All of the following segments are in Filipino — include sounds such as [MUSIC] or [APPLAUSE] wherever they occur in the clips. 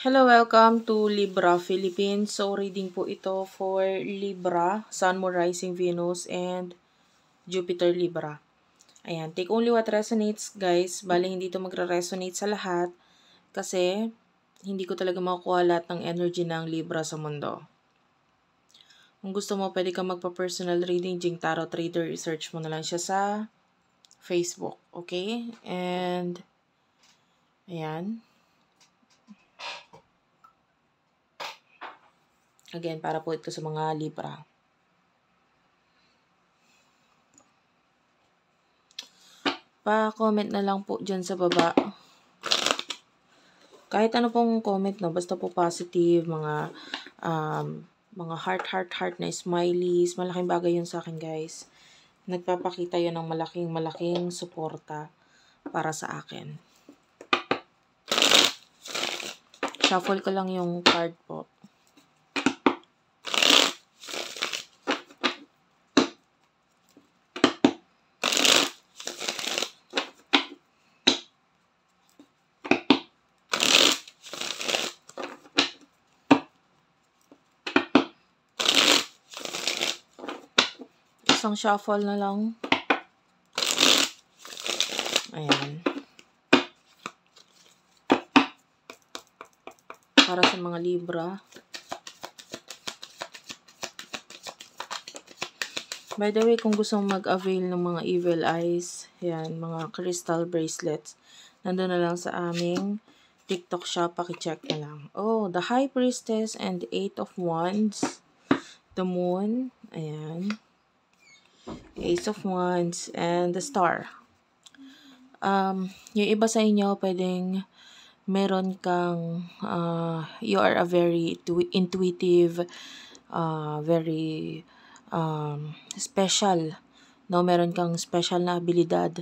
Hello, welcome to Libra Philippines. So, reading po ito for Libra, Sun, Moon, Rising, Venus, and Jupiter Libra. Ayan, take only what resonates, guys. Bale, hindi ito magre-resonate sa lahat kasi hindi ko talaga makukuha lahat ng energy ng Libra sa mundo. Kung gusto mo, pwede kang magpa-personal reading, Jing Tarot Trader. Search mo na lang siya sa Facebook, okay? And, ayan. Again, para po ito sa mga Libra. Pa-comment na lang po dyan sa baba. Kahit ano pong comment, no? Basta po positive, mga, um, mga heart, heart, heart na smileys. Malaking bagay yun sa akin, guys. Nagpapakita yun ng malaking, malaking suporta para sa akin. Shuffle ko lang yung card po. isang shuffle na lang. Ayan. Para sa mga Libra. By the way, kung gusto mag-avail ng mga evil eyes, yan, mga crystal bracelets, nandun na lang sa aming TikTok shop. Pakicheck na lang. Oh, the High Priestess and the Eight of Wands. The Moon. Ayan the Ace of Wands, and the Star. Um, yung iba sa inyo, pwedeng meron kang, uh, you are a very intuitive, uh, very um, special, no? Meron kang special na abilidad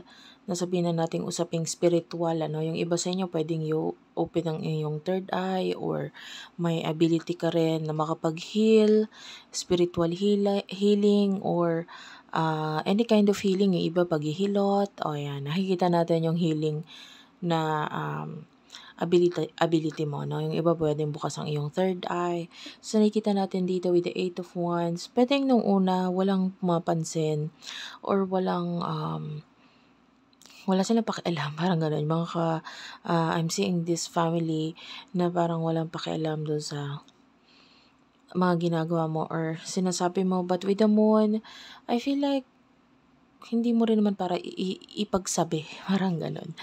na sabihin na nating usaping spiritual, ano? Yung iba sa inyo, pwedeng you open ang iyong third eye or may ability ka rin na makapag-heal, spiritual healing, or uh, any kind of healing, yung iba paghihilot, o yan, nakikita natin yung healing na um, ability, ability mo, no? Yung iba pwedeng bukas ang iyong third eye. So, nakikita natin dito with the eight of wands. Pwedeng nung una, walang mapansin or walang, um, wala silang pakialam, [LAUGHS] parang ganun. Mga ka, uh, I'm seeing this family na parang walang pakialam doon sa mga ginagawa mo or sinasabi mo, but with the moon, I feel like hindi mo rin naman para ipagsabi. [LAUGHS] Parang ganun.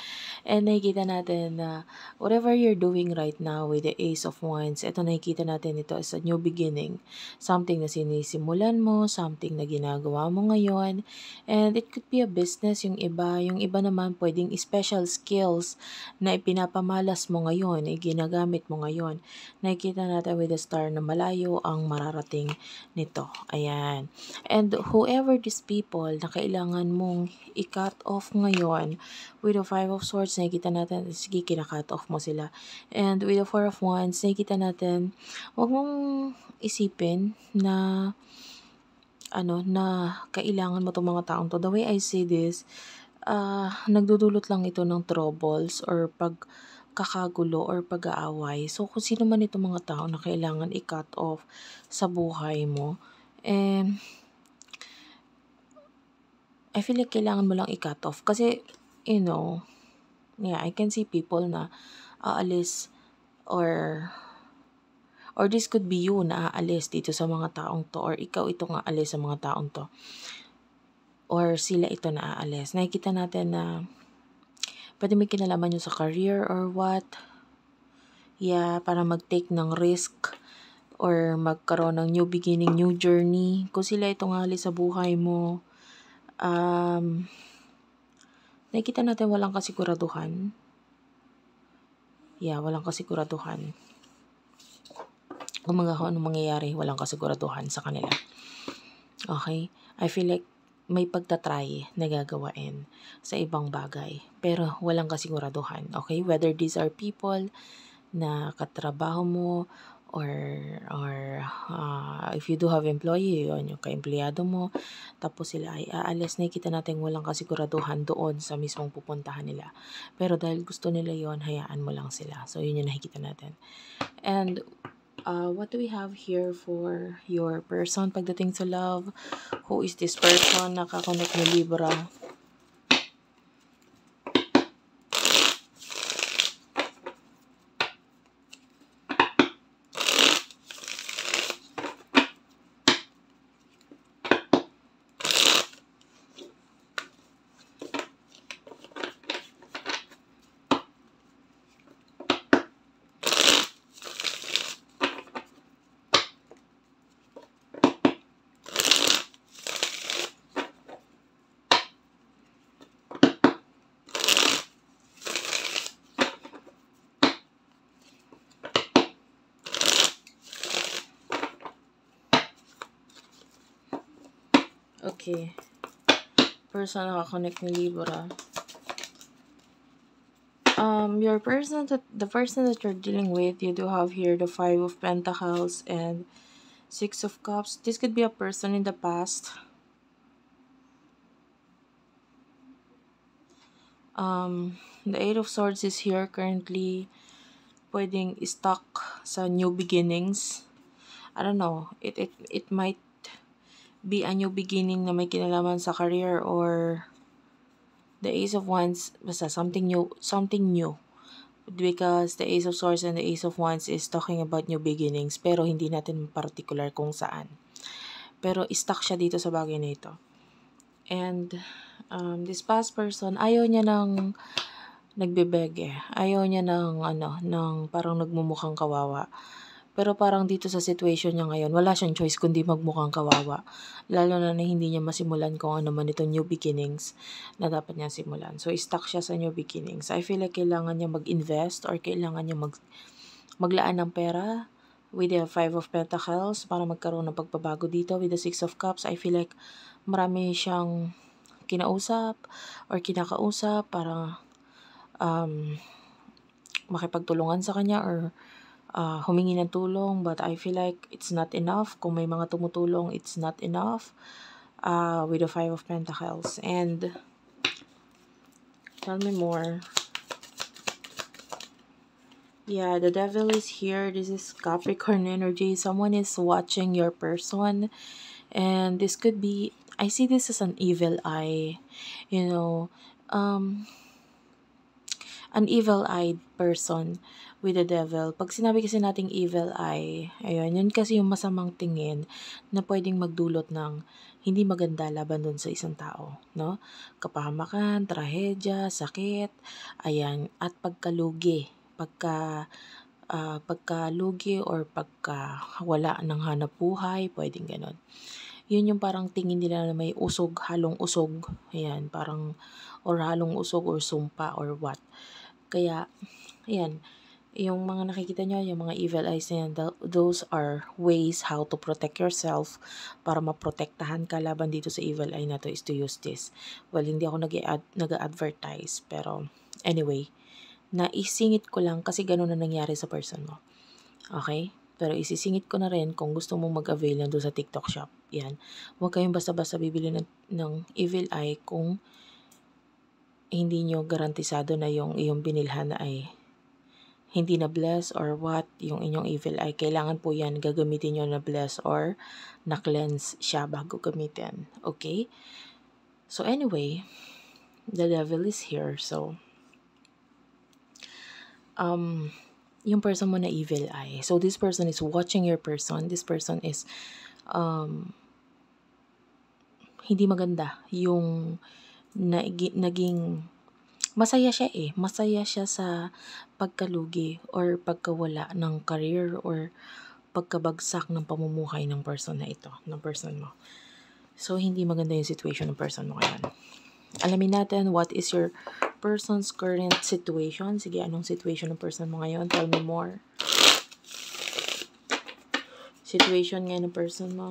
And nakikita natin na whatever you're doing right now with the Ace of Wands, ito nakikita natin ito as a new beginning. Something na sinisimulan mo, something na ginagawa mo ngayon. And it could be a business yung iba. Yung iba naman pwedeng special skills na ipinapamalas mo ngayon, ay ginagamit mo ngayon. Nakikita natin with the star na malayo ang mararating nito. Ayan. And whoever these people na kailangan kailangan mong i-cut off ngayon. With the 5 of swords, nakikita natin, sige, kina-cut off mo sila. And with the 4 of wands, nakikita natin, huwag mong isipin na ano na kailangan mo tong mga taong to. The way I see this, uh, nagdudulot lang ito ng troubles or pag pagkakagulo or pag-aaway. So, kung sino man itong mga tao na kailangan i-cut off sa buhay mo, eh, I feel like kailangan mo lang i-cut off. Kasi, you know, yeah, I can see people na aalis or or this could be you na aalis dito sa mga taong to or ikaw ito nga aalis sa mga taong to or sila ito na aalis. Nakikita natin na pwede may kinalaman yung sa career or what. Yeah, para mag-take ng risk or magkaroon ng new beginning, new journey. Kung sila ito nga aalis sa buhay mo, um, nakikita natin walang kasiguraduhan. Yeah, walang kasiguraduhan. Kung mga kung anong mangyayari, walang kasiguraduhan sa kanila. Okay? I feel like may pagtatry na gagawain sa ibang bagay. Pero walang kasiguraduhan. Okay? Whether these are people na katrabaho mo or or uh, if you do have employee, yun, yung kaempleyado mo, tapos sila ay aalis, na nakikita natin walang kasiguraduhan doon sa mismong pupuntahan nila. Pero dahil gusto nila yon hayaan mo lang sila. So, yun yung nakikita natin. And uh, what do we have here for your person pagdating sa love? Who is this person? Nakakonect ni Libra. person nakakonect ni Libra, um, your person that the person that you're dealing with, you do have here the Five of Pentacles and Six of Cups. This could be a person in the past. Um, the Eight of Swords is here currently pwedeng stuck sa new beginnings. I don't know. It, it, it might be a new beginning na may kinalaman sa career or the Ace of Wands, basta something new, something new. Because the Ace of Swords and the Ace of Wands is talking about new beginnings, pero hindi natin particular kung saan. Pero stuck siya dito sa bagay na ito. And um, this past person, ayaw niya ng nagbebege eh. Ayaw niya ng ano, ng parang nagmumukhang kawawa. Pero parang dito sa situation niya ngayon, wala siyang choice kundi magmukhang kawawa. Lalo na na hindi niya masimulan kung ano man ito new beginnings na dapat niya simulan. So, stuck siya sa new beginnings. I feel like kailangan niya mag-invest or kailangan niya mag maglaan ng pera with the Five of Pentacles para magkaroon ng pagbabago dito. With the Six of Cups, I feel like marami siyang kinausap or kinakausap para um, makipagtulungan sa kanya or uh, humingi ng tulong but I feel like it's not enough. Kung may mga tumutulong, it's not enough uh, with the Five of Pentacles. And tell me more. Yeah, the devil is here. This is Capricorn energy. Someone is watching your person. And this could be, I see this as an evil eye. You know, um, an evil-eyed person with the devil. Pag sinabi kasi nating evil ay, ayun, yun kasi yung masamang tingin na pwedeng magdulot ng hindi maganda laban dun sa isang tao. No? Kapahamakan, trahedya, sakit, ayan, at pagkalugi. Pagka uh, pagkalugi or pagkawala ng hanap buhay, pwedeng ganun. Yun yung parang tingin nila na may usog, halong usog. Ayan, parang or halong usog or sumpa or what. Kaya, ayan, yung mga nakikita nyo, yung mga evil eyes na yan, those are ways how to protect yourself para maprotektahan ka laban dito sa evil eye na to is to use this. Well, hindi ako nag-advertise, pero anyway, naisingit ko lang kasi ganun na nangyari sa person mo. Okay? Pero isisingit ko na rin kung gusto mong mag-avail nandun sa TikTok shop. Yan. Huwag kayong basta-basta bibili ng, ng evil eye kung hindi nyo garantisado na yung iyong binilhan na ay hindi na bless or what yung inyong evil eye, kailangan po yan gagamitin nyo na bless or na cleanse siya bago gamitin. Okay? So anyway, the devil is here. So, um, yung person mo na evil eye. So this person is watching your person. This person is, um, hindi maganda yung na, naging masaya siya eh. Masaya siya sa pagkalugi or pagkawala ng career or pagkabagsak ng pamumuhay ng person na ito, ng person mo. So, hindi maganda yung situation ng person mo ngayon. Alamin natin what is your person's current situation. Sige, anong situation ng person mo ngayon? Tell me more. Situation ngayon ng person mo.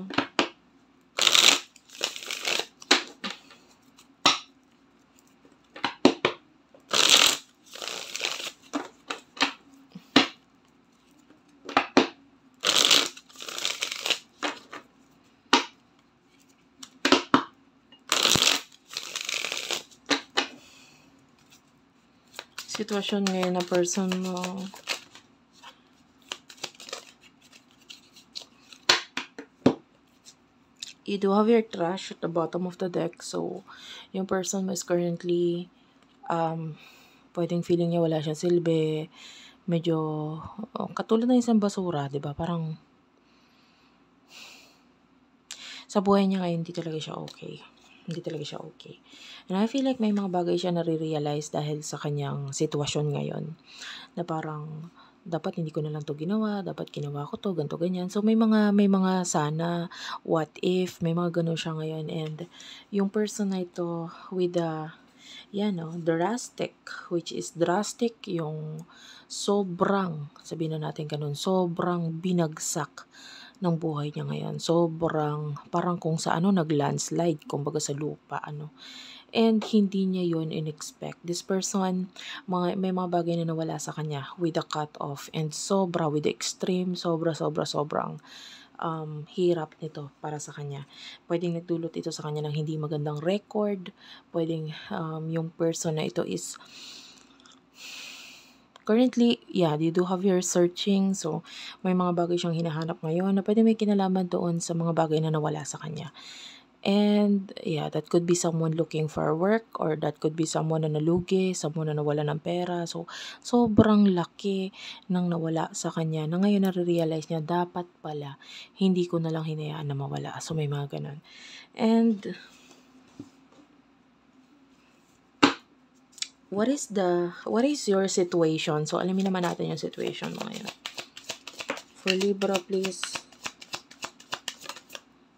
sitwasyon ngayon na person mo. You do have your trash at the bottom of the deck. So, yung person mo is currently, um, pwedeng feeling niya wala siyang silbi. Medyo, oh, katulad na isang basura, di ba? Parang, sa buhay niya ngayon, hindi talaga siya okay hindi talaga siya okay. And I feel like may mga bagay siya nare-realize dahil sa kanyang sitwasyon ngayon. Na parang, dapat hindi ko na lang to ginawa, dapat ginawa ko to, ganto ganyan. So may mga may mga sana, what if, may mga ganun siya ngayon and yung person na ito with the yan no, drastic which is drastic yung sobrang sabihin na natin ganun, sobrang binagsak ng buhay niya ngayon. Sobrang, parang kung sa ano, nag-landslide, kumbaga sa lupa, ano. And hindi niya yon in-expect. This person, mga, may mga bagay na nawala sa kanya with the cut-off and sobra, with the extreme, sobra, sobra, sobrang um, hirap nito para sa kanya. Pwedeng nagdulot ito sa kanya ng hindi magandang record, pwedeng um, yung person na ito is Currently, yeah, they do have your searching. So, may mga bagay siyang hinahanap ngayon na pwede may kinalaman doon sa mga bagay na nawala sa kanya. And, yeah, that could be someone looking for work or that could be someone na nalugi, someone na nawala ng pera. So, sobrang laki ng nawala sa kanya na ngayon nare-realize niya, dapat pala, hindi ko na lang hinayaan na mawala. So, may mga ganun. And, what is the, what is your situation? So, alamin naman natin yung situation mo ngayon. For Libra, please.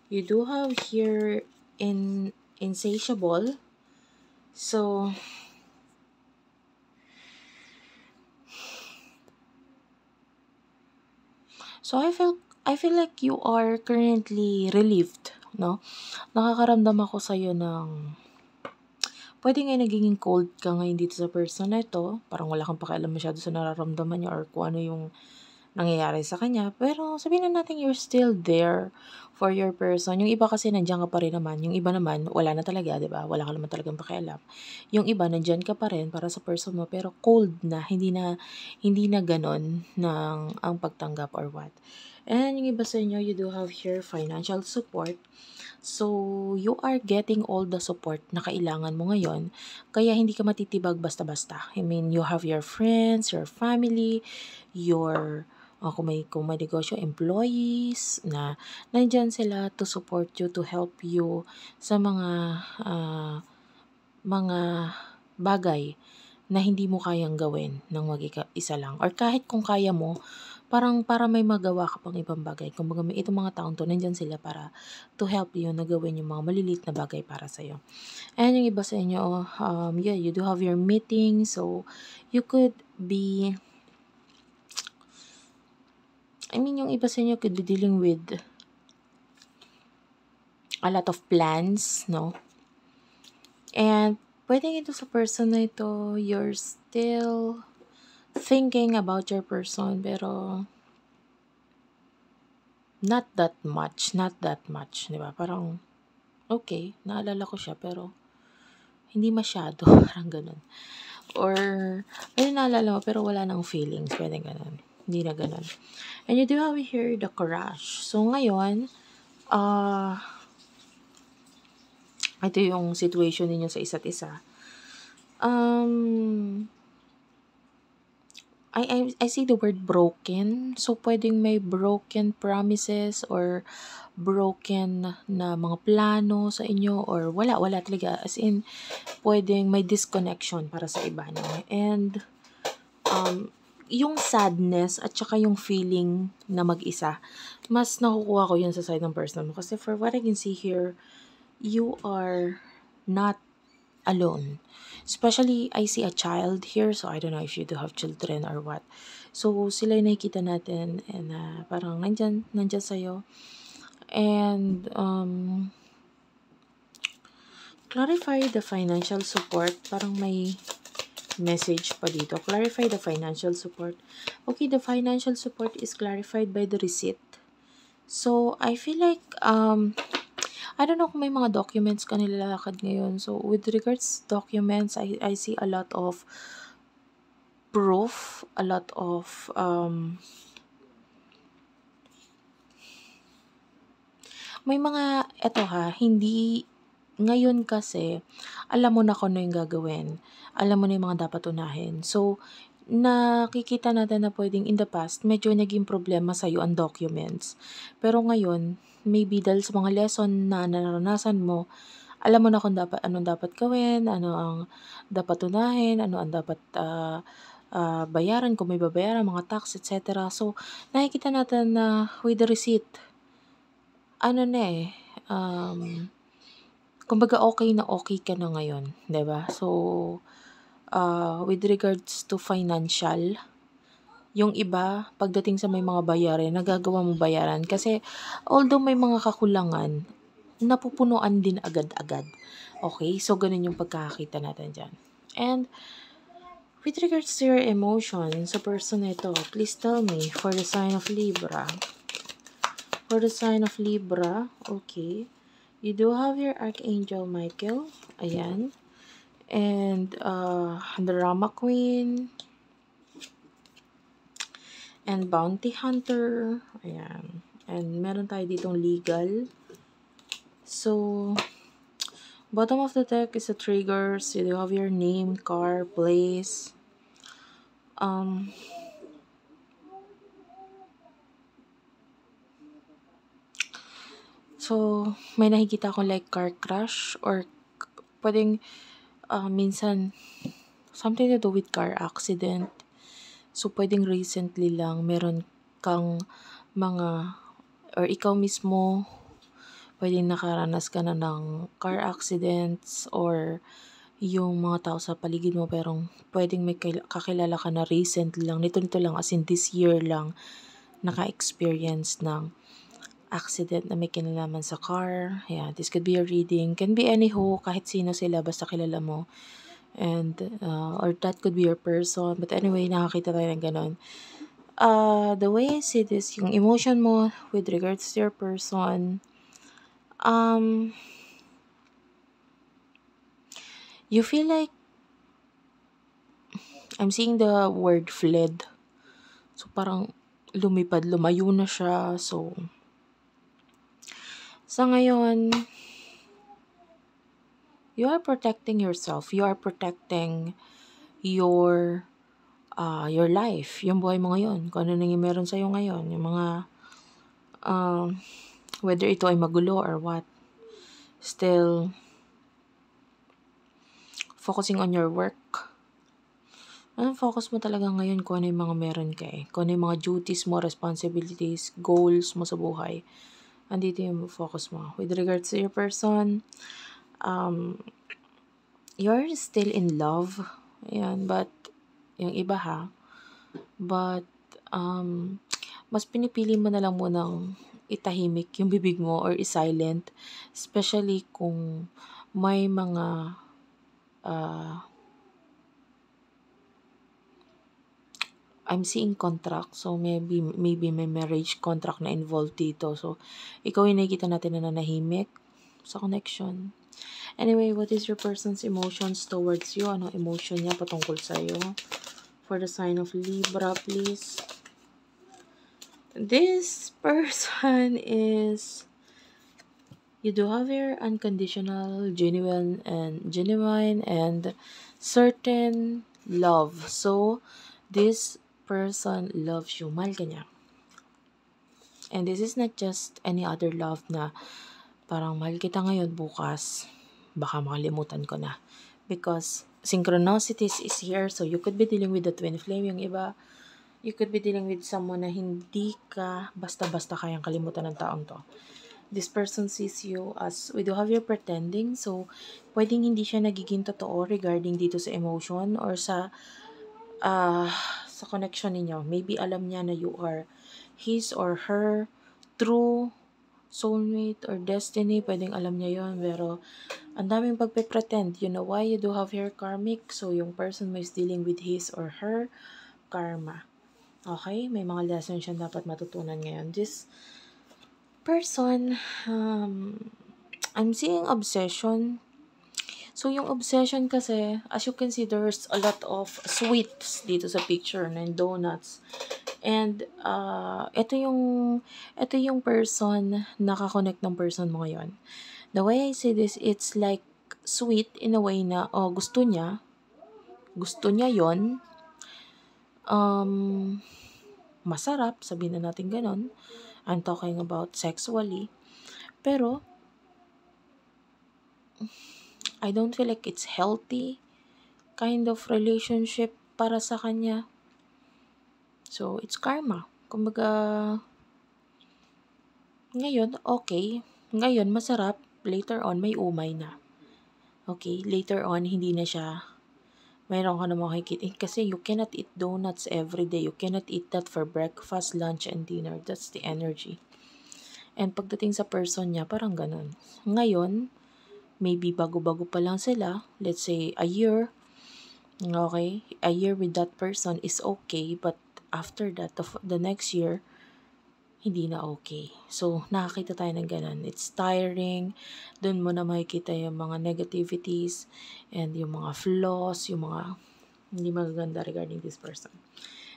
You do have here in insatiable. So, So I feel I feel like you are currently relieved, no? Nakakaramdam ako sa iyo ng Pwede nga nagiging cold ka ngayon dito sa person na ito, parang wala kang pakialam masyado sa nararamdaman niya or kung ano yung nangyayari sa kanya. Pero sabihin na natin you're still there for your person. Yung iba kasi nandiyan ka pa rin naman. Yung iba naman, wala na talaga, di ba? Wala ka naman talagang pakialam. Yung iba, nandiyan ka pa rin para sa person mo, pero cold na. Hindi na, hindi na ganon ng ang pagtanggap or what. And yung iba sa inyo, you do have here financial support. So, you are getting all the support na kailangan mo ngayon. Kaya hindi ka matitibag basta-basta. I mean, you have your friends, your family, your uh, kung may, kung may negosyo, employees, na nandyan sila to support you, to help you sa mga uh, mga bagay na hindi mo kayang gawin ng mag-isa lang. Or kahit kung kaya mo, parang para may magawa ka pang ibang bagay. Kumbaga may itong mga taong to, nandyan sila para to help you na gawin yung mga maliliit na bagay para sa'yo. And yung iba sa inyo, um, yeah, you do have your meeting, so you could be, I mean, yung iba sa inyo could be dealing with a lot of plans, no? And pwedeng ito sa person na ito, you're still thinking about your person pero not that much, not that much, 'di ba? Parang okay, naalala ko siya pero hindi masyado, [LAUGHS] parang ganun. Or ayun naalala mo pero wala nang feelings, pwedeng ganun. Hindi na ganun. And you do have here the crush. So ngayon, uh, ito yung situation ninyo sa isa't isa. Um, I, I, I see the word broken. So, pwedeng may broken promises or broken na mga plano sa inyo or wala, wala talaga. As in, pwedeng may disconnection para sa iba. No? And, um, yung sadness at saka yung feeling na mag-isa, mas nakukuha ko yun sa side ng person mo. Kasi for what I can see here, you are not alone especially I see a child here so I don't know if you do have children or what so sila yung nakikita natin and uh, parang nandyan nandyan sa'yo and um clarify the financial support parang may message pa dito. Clarify the financial support. Okay, the financial support is clarified by the receipt. So, I feel like um, I don't know kung may mga documents ka nilalakad ngayon. So, with regards documents, I, I see a lot of proof, a lot of um, may mga, eto ha, hindi, ngayon kasi, alam mo na kung ano yung gagawin. Alam mo na yung mga dapat unahin. So, nakikita natin na pwedeng in the past, medyo naging problema sa'yo ang documents. Pero ngayon, maybe dahil sa mga lesson na naranasan mo, alam mo na kung dapat, anong dapat gawin, ano ang dapat tunahin, ano ang dapat uh, uh, bayaran, kung may babayaran, mga tax, etc. So, nakikita natin na with the receipt, ano na eh, um, kumbaga okay na okay ka na ngayon, ba diba? So, uh, with regards to financial, yung iba, pagdating sa may mga bayarin, nagagawa mong bayaran. Kasi although may mga kakulangan, napupunuan din agad-agad. Okay? So, ganun yung pagkakakita natin dyan. And, with regards to your emotion sa person ito, please tell me for the sign of Libra. For the sign of Libra, okay. You do have your Archangel Michael. Ayan. And, uh, the drama queen, and bounty hunter. Ayan. And meron tayo ditong legal. So, bottom of the deck is the triggers. You have your name, car, place. Um, So, may nakikita akong like car crash or pwedeng uh, minsan something to do with car accident So, pwedeng recently lang meron kang mga or ikaw mismo pwedeng nakaranas ka na ng car accidents or yung mga tao sa paligid mo pero pwedeng may kakilala ka na recently lang, nito nito lang as in this year lang naka-experience ng accident na may kinalaman sa car. Yeah, this could be a reading. Can be any who, kahit sino sila, basta kilala mo and uh, or that could be your person but anyway nakakita tayo ng ganun uh, the way I see this yung emotion mo with regards to your person um you feel like I'm seeing the word fled so parang lumipad lumayo na siya so sa ngayon you are protecting yourself. You are protecting your uh, your life, yung buhay mo ngayon, kung ano nang meron sa'yo ngayon, yung mga, uh, whether ito ay magulo or what, still, focusing on your work, ano focus mo talaga ngayon kung ano yung mga meron ka eh, kung ano yung mga duties mo, responsibilities, goals mo sa buhay, andito yung focus mo. With regards to your person, um, you're still in love. Yan, but, yung iba ha. But, um, mas pinipili mo na lang munang itahimik yung bibig mo or isilent. Especially kung may mga, uh, I'm seeing contract. So, maybe, maybe may marriage contract na involved dito. So, ikaw yung nakikita natin na nanahimik sa connection. Anyway, what is your person's emotions towards you? Ano emotion niya patungkol sa'yo? For the sign of Libra, please. This person is... You do have your unconditional, genuine, and genuine and certain love. So, this person loves you. Mahal ka niya. And this is not just any other love na parang mahal kita ngayon bukas, baka makalimutan ko na. Because synchronicities is here, so you could be dealing with the twin flame, yung iba, you could be dealing with someone na hindi ka basta-basta kayang kalimutan ng taong to. This person sees you as, we do have your pretending, so pwedeng hindi siya nagiging totoo regarding dito sa emotion or sa, uh, sa connection ninyo. Maybe alam niya na you are his or her true soulmate or destiny, pwedeng alam niya yon pero ang daming pagpe-pretend. You know why? You do have your karmic, so yung person mo is dealing with his or her karma. Okay? May mga lesson siya dapat matutunan ngayon. This person, um, I'm seeing obsession So, yung obsession kasi, as you can see, there's a lot of sweets dito sa picture and donuts. And, uh, ito yung, ito yung person, nakakonect ng person mo ngayon. The way I say this, it's like sweet in a way na, oh, gusto niya, gusto niya yon um, masarap, sabihin na natin ganon. I'm talking about sexually. Pero, I don't feel like it's healthy kind of relationship para sa kanya. So, it's karma. Kumbaga, ngayon, okay. Ngayon, masarap. Later on, may umay na. Okay, later on, hindi na siya mayroon ka na makikitin. Kasi you cannot eat donuts every day. You cannot eat that for breakfast, lunch, and dinner. That's the energy. And pagdating sa person niya, parang ganun. Ngayon, maybe bago-bago pa lang sila, let's say a year, okay, a year with that person is okay, but after that, the, the next year, hindi na okay. So, nakakita tayo ng ganun. It's tiring. Doon mo na makikita yung mga negativities and yung mga flaws, yung mga hindi magaganda regarding this person.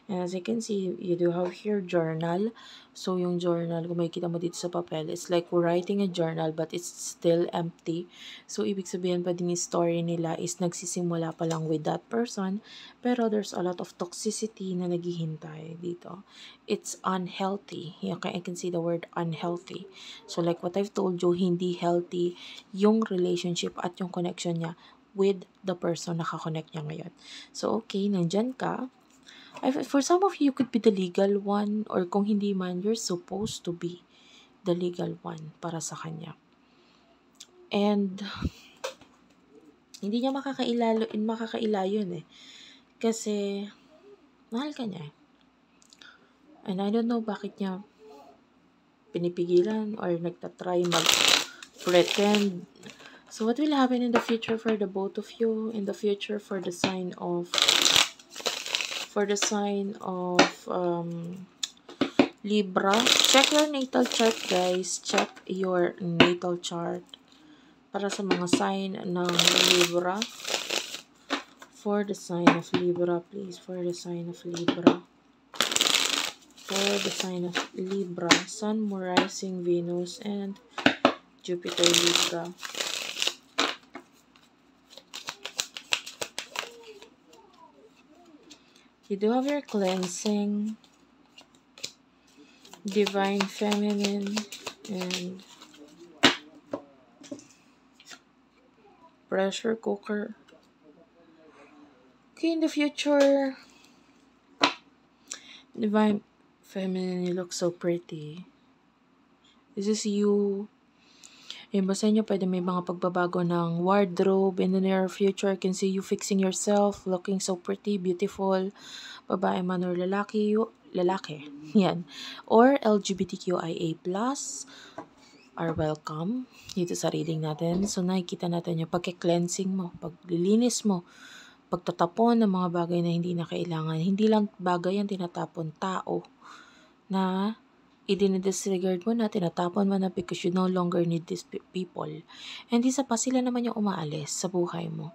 And as you can see, you do have here journal. So, yung journal, kung makikita mo dito sa papel, it's like writing a journal but it's still empty. So, ibig sabihin pa din yung story nila is nagsisimula pa lang with that person. Pero there's a lot of toxicity na naghihintay dito. It's unhealthy. Okay, I can see the word unhealthy. So, like what I've told you, hindi healthy yung relationship at yung connection niya with the person na kakonect niya ngayon. So, okay, nandyan ka I, for some of you, you could be the legal one or kung hindi man, you're supposed to be the legal one para sa kanya. And, hindi niya makakailalo, makakailayon eh. Kasi, mahal ka niya eh. And I don't know bakit niya pinipigilan or nagtatry mag-pretend. So, what will happen in the future for the both of you? In the future for the sign of for the sign of um, Libra. Check your natal chart, guys. Check your natal chart para sa mga sign ng Libra. For the sign of Libra, please. For the sign of Libra. For the sign of Libra. Sun, Moon, Rising, Venus, and Jupiter, Libra. You do have your cleansing, divine feminine, and pressure cooker. Okay, in the future, divine feminine, you look so pretty. This is you Yung ba sa inyo, pwede may mga pagbabago ng wardrobe, in the near future, I can see you fixing yourself, looking so pretty, beautiful, babae man or lalaki, you, lalaki, [LAUGHS] yan. Or LGBTQIA+, are welcome dito sa reading natin. So, nakikita natin yung pagke-cleansing mo, paglilinis mo, pagtatapon ng mga bagay na hindi na kailangan. Hindi lang bagay ang tinatapon, tao na idinidisregard mo na, tinatapon mo na because you no longer need these people. And isa pa, sila naman yung umaalis sa buhay mo.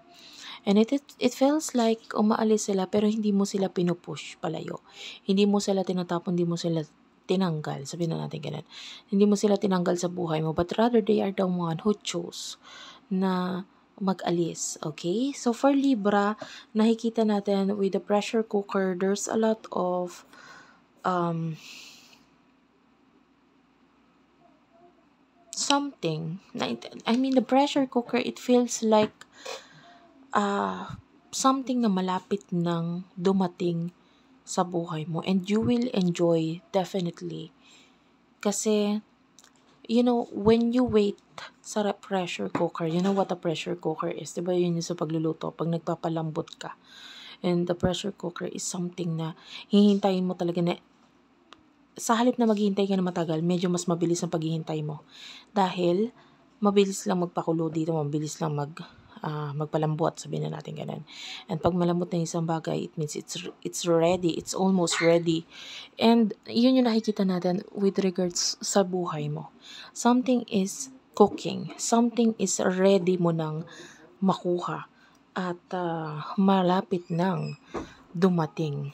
And it, it, it feels like umaalis sila pero hindi mo sila pinupush palayo. Hindi mo sila tinatapon, hindi mo sila tinanggal. Sabihin na natin ganun. Hindi mo sila tinanggal sa buhay mo but rather they are the one who chose na mag-alis. Okay? So, for Libra, nakikita natin with the pressure cooker, there's a lot of um, something. I mean, the pressure cooker, it feels like uh, something na malapit nang dumating sa buhay mo. And you will enjoy, definitely. Kasi, you know, when you wait sa pressure cooker, you know what a pressure cooker is. Diba yun yung sa pagluluto, pag nagpapalambot ka. And the pressure cooker is something na hihintayin mo talaga na sa halip na maghihintay ka na matagal, medyo mas mabilis ang paghihintay mo. Dahil, mabilis lang magpakulo dito, mabilis lang mag, uh, magpalambot, sabihin na natin ganun. And pag malambot na isang bagay, it means it's, it's ready, it's almost ready. And yun yung nakikita natin with regards sa buhay mo. Something is cooking, something is ready mo nang makuha at uh, malapit nang dumating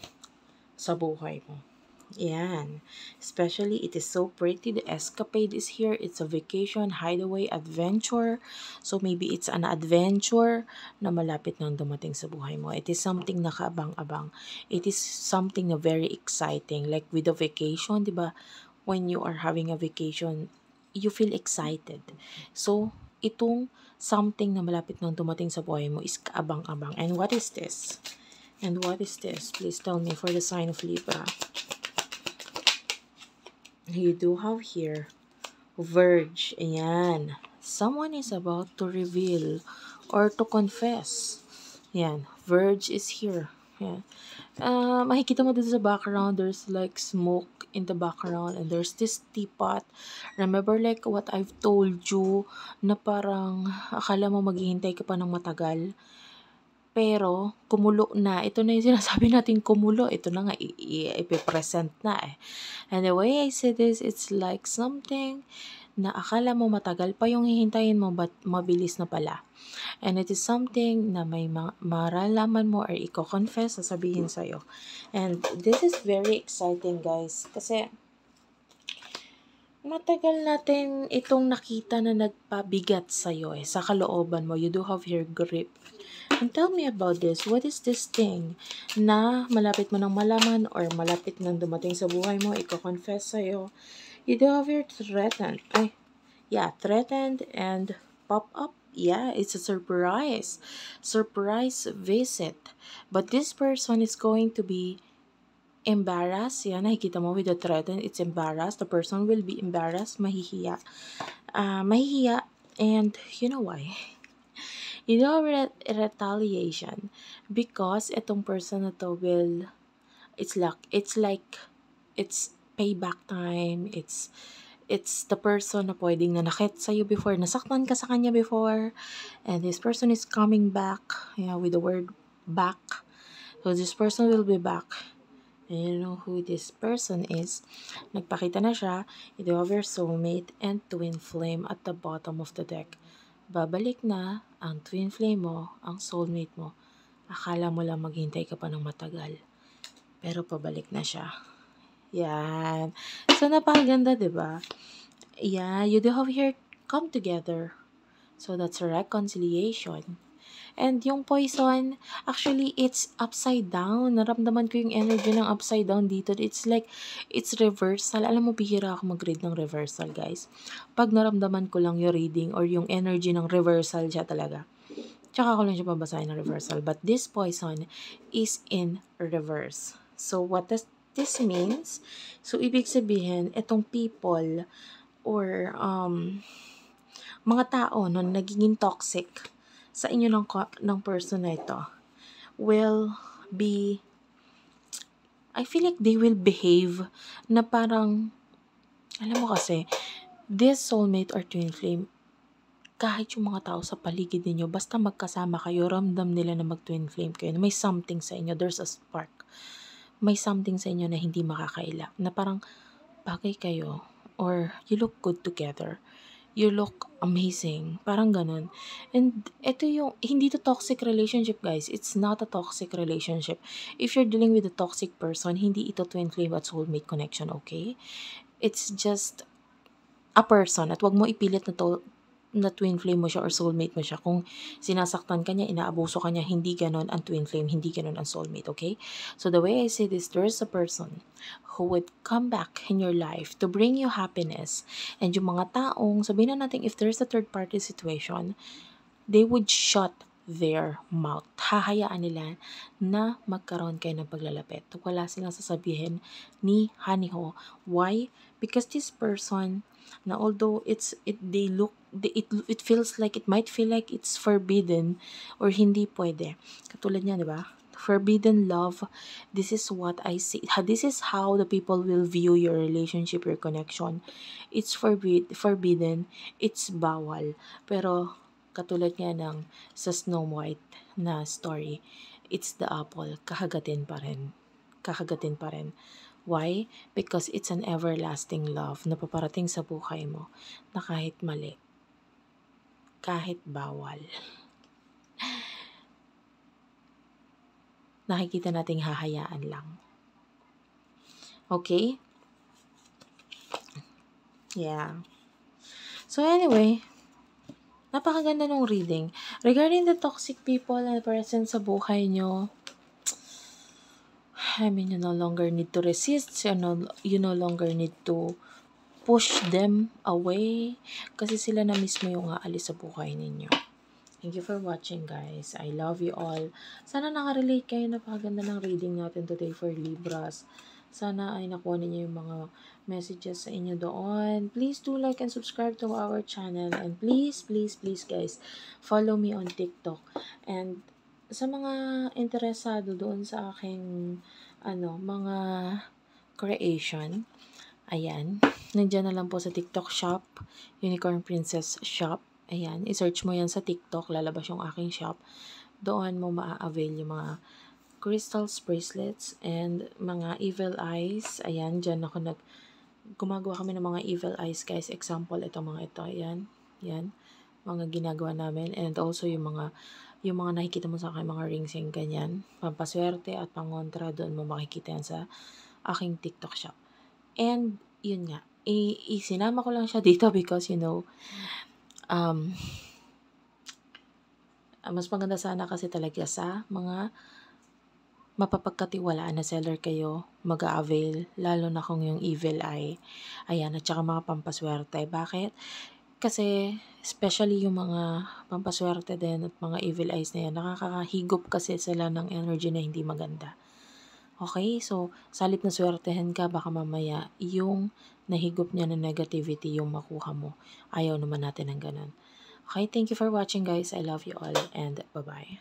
sa buhay mo. Yan. Especially, it is so pretty. The escapade is here. It's a vacation, hideaway, adventure. So, maybe it's an adventure na malapit nang dumating sa buhay mo. It is something na kaabang abang It is something na very exciting. Like with a vacation, di ba? When you are having a vacation, you feel excited. So, itong something na malapit nang dumating sa buhay mo is kaabang-abang. And what is this? And what is this? Please tell me for the sign of Libra you do have here verge. Ayan. Someone is about to reveal or to confess. Ayan. Verge is here. Yeah. Uh, makikita mo dito sa background, there's like smoke in the background and there's this teapot. Remember like what I've told you na parang akala mo maghihintay ka pa ng matagal? Pero kumulo na. Ito na yung sinasabi natin kumulo. Ito na nga, i na eh. And the way I say this, it's like something na akala mo matagal pa yung hihintayin mo but mabilis na pala. And it is something na may ma- maralaman mo or i-confess na sabihin sa'yo. And this is very exciting guys kasi matagal natin itong nakita na nagpabigat sa'yo eh, sa kalooban mo. You do have your grip And tell me about this. What is this thing na malapit mo nang malaman or malapit nang dumating sa buhay mo, i-confess sa'yo. Either threatened, ay, yeah, threatened and pop up yeah, it's a surprise. Surprise visit. But this person is going to be embarrassed. Yan, nakikita mo with the threaten, it's embarrassed. The person will be embarrassed, mahihiya. Uh, mahihiya, and you know why? you know re- retaliation because itong person na to will it's like it's like it's payback time it's it's the person na pwedeng nanakit sa you before, nasaktan ka sa kanya before, and this person is coming back, yeah with the word back. So this person will be back. And you know who this person is. Nagpakita na siya, the other soulmate and twin flame at the bottom of the deck. Babalik na ang twin flame mo, ang soulmate mo, akala mo lang maghintay ka pa ng matagal. Pero pabalik na siya. Yan. So, napakaganda, ba diba? Yeah, you do have here come together. So, that's a reconciliation. And yung poison, actually, it's upside down. Naramdaman ko yung energy ng upside down dito. It's like, it's reversal. Alam mo, bihira ako mag-read ng reversal, guys. Pag naramdaman ko lang yung reading or yung energy ng reversal siya talaga. Tsaka ko lang siya pabasahin ng reversal. But this poison is in reverse. So, what does this means? So, ibig sabihin, itong people or um, mga tao nun, nagiging toxic sa inyo ng, ng person na ito will be, I feel like they will behave na parang, alam mo kasi, this soulmate or twin flame, kahit yung mga tao sa paligid ninyo basta magkasama kayo, ramdam nila na mag-twin flame kayo. May something sa inyo. There's a spark. May something sa inyo na hindi makakaila. Na parang bagay kayo or you look good together you look amazing. Parang ganun. And ito yung, hindi to toxic relationship guys. It's not a toxic relationship. If you're dealing with a toxic person, hindi ito twin flame at soulmate connection, okay? It's just a person at wag mo ipilit na to na twin flame mo siya or soulmate mo siya. Kung sinasaktan ka niya, inaabuso ka niya, hindi ganon ang twin flame, hindi ganon ang soulmate, okay? So the way I say this, there a person who would come back in your life to bring you happiness. And yung mga taong, sabihin na natin, if there's a third party situation, they would shut their mouth. Hahayaan nila na magkaroon kayo ng paglalapit. Wala silang sasabihin ni Haniho. Why? Because this person na although it's it they look it it feels like it might feel like it's forbidden or hindi pwede. Katulad niya, 'di ba? Forbidden love. This is what I see. This is how the people will view your relationship, your connection. It's forbid forbidden. It's bawal. Pero katulad niya ng sa Snow White na story, it's the apple, kakagatin pa rin. Kakagatin pa rin. Why? Because it's an everlasting love na paparating sa buhay mo na kahit mali, kahit bawal. Nakikita nating hahayaan lang. Okay? Yeah. So anyway, napakaganda nung reading. Regarding the toxic people na present sa buhay nyo, I mean, you no longer need to resist. You no, you no longer need to push them away. Kasi sila na mismo yung aalis sa buhay ninyo. Thank you for watching, guys. I love you all. Sana nakarelate kayo. Napakaganda ng reading natin today for Libras. Sana ay nakuha ninyo yung mga messages sa inyo doon. Please do like and subscribe to our channel. And please, please, please, guys, follow me on TikTok. And sa mga interesado doon sa aking ano, mga creation. Ayan. Nandiyan na lang po sa TikTok shop. Unicorn Princess shop. Ayan. I-search mo yan sa TikTok. Lalabas yung aking shop. Doon mo maa-avail yung mga crystals, bracelets, and mga evil eyes. Ayan. Diyan ako nag... Gumagawa kami ng mga evil eyes, guys. Example, ito mga ito. Ayan. Ayan. Mga ginagawa namin. And also yung mga yung mga nakikita mo sa akin, mga rings yung ganyan, pampaswerte at pangontra, doon mo makikita yan sa aking TikTok shop. And, yun nga, i- isinama ko lang siya [LAUGHS] dito because, you know, um, mas maganda sana kasi talaga sa mga mapapagkatiwalaan na seller kayo, mag avail lalo na kung yung evil ay, ayan, at saka mga pampaswerte. Bakit? kasi especially yung mga pampaswerte din at mga evil eyes na yan, nakakahigop kasi sila ng energy na hindi maganda. Okay? So, salit na swertehan ka, baka mamaya yung nahigop niya na negativity yung makuha mo. Ayaw naman natin ng ganun. Okay? Thank you for watching guys. I love you all and bye-bye.